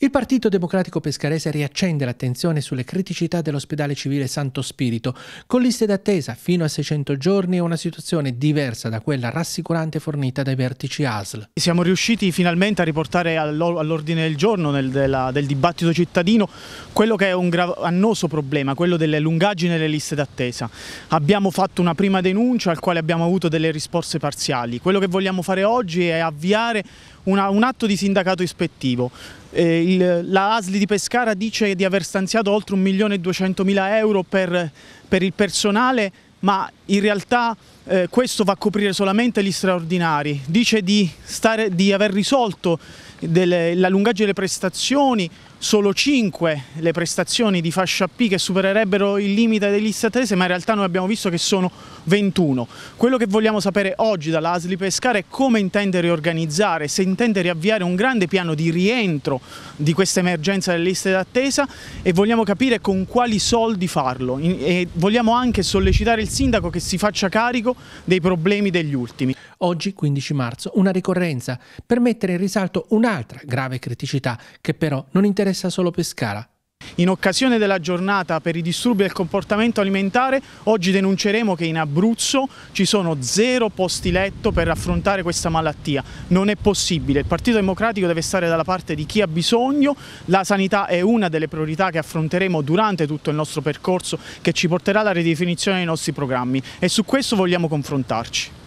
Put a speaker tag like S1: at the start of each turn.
S1: Il Partito Democratico Pescarese riaccende l'attenzione sulle criticità dell'ospedale civile Santo Spirito, con liste d'attesa fino a 600 giorni e una situazione diversa da quella
S2: rassicurante fornita dai vertici ASL. Siamo riusciti finalmente a riportare all'ordine del giorno nel, della, del dibattito cittadino quello che è un annoso problema, quello delle lungaggini delle liste d'attesa. Abbiamo fatto una prima denuncia al quale abbiamo avuto delle risposte parziali. Quello che vogliamo fare oggi è avviare una, un atto di sindacato ispettivo. Eh, il, la ASLI di Pescara dice di aver stanziato oltre 1.200.000 euro per, per il personale ma in realtà eh, questo va a coprire solamente gli straordinari, dice di, stare, di aver risolto delle, la lungaggine delle prestazioni, solo 5 le prestazioni di fascia P che supererebbero il limite delle liste attese, ma in realtà noi abbiamo visto che sono 21. Quello che vogliamo sapere oggi dalla ASLI Pescara è come intende riorganizzare, se intende riavviare un grande piano di rientro di questa emergenza delle liste d'attesa e vogliamo capire con quali soldi farlo e vogliamo anche sollecitare il il sindaco che si faccia carico dei problemi degli ultimi.
S1: Oggi, 15 marzo, una ricorrenza per mettere in risalto un'altra grave criticità
S2: che però non interessa solo Pescara, in occasione della giornata per i disturbi del comportamento alimentare, oggi denunceremo che in Abruzzo ci sono zero posti letto per affrontare questa malattia. Non è possibile. Il Partito Democratico deve stare dalla parte di chi ha bisogno. La sanità è una delle priorità che affronteremo durante tutto il nostro percorso che ci porterà alla ridefinizione dei nostri programmi e su questo vogliamo confrontarci.